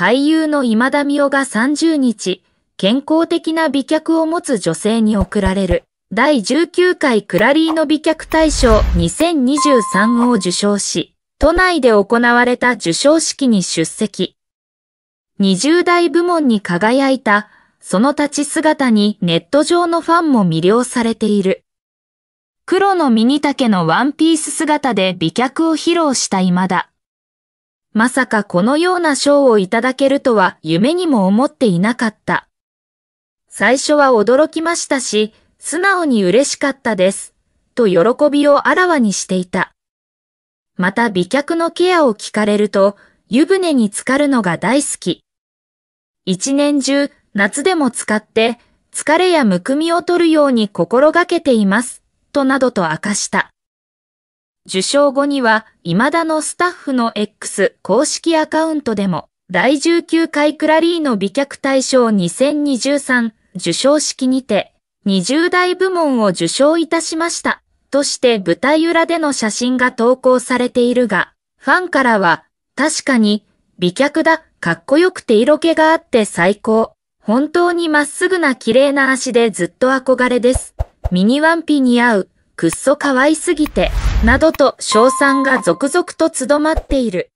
俳優の今田美代が30日、健康的な美脚を持つ女性に贈られる、第19回クラリーの美脚大賞2023を受賞し、都内で行われた受賞式に出席。20代部門に輝いた、その立ち姿にネット上のファンも魅了されている。黒のミニ丈のワンピース姿で美脚を披露した今田。まさかこのような賞をいただけるとは夢にも思っていなかった。最初は驚きましたし、素直に嬉しかったです。と喜びをあらわにしていた。また美脚のケアを聞かれると、湯船に浸かるのが大好き。一年中、夏でも使って、疲れやむくみを取るように心がけています、となどと明かした。受賞後には、未だのスタッフの X 公式アカウントでも、第19回クラリーの美脚大賞2023受賞式にて、20代部門を受賞いたしました。として舞台裏での写真が投稿されているが、ファンからは、確かに、美脚だ、かっこよくて色気があって最高。本当にまっすぐな綺麗な足でずっと憧れです。ミニワンピに合う、くっそ可愛すぎて。などと称賛が続々と集まっている。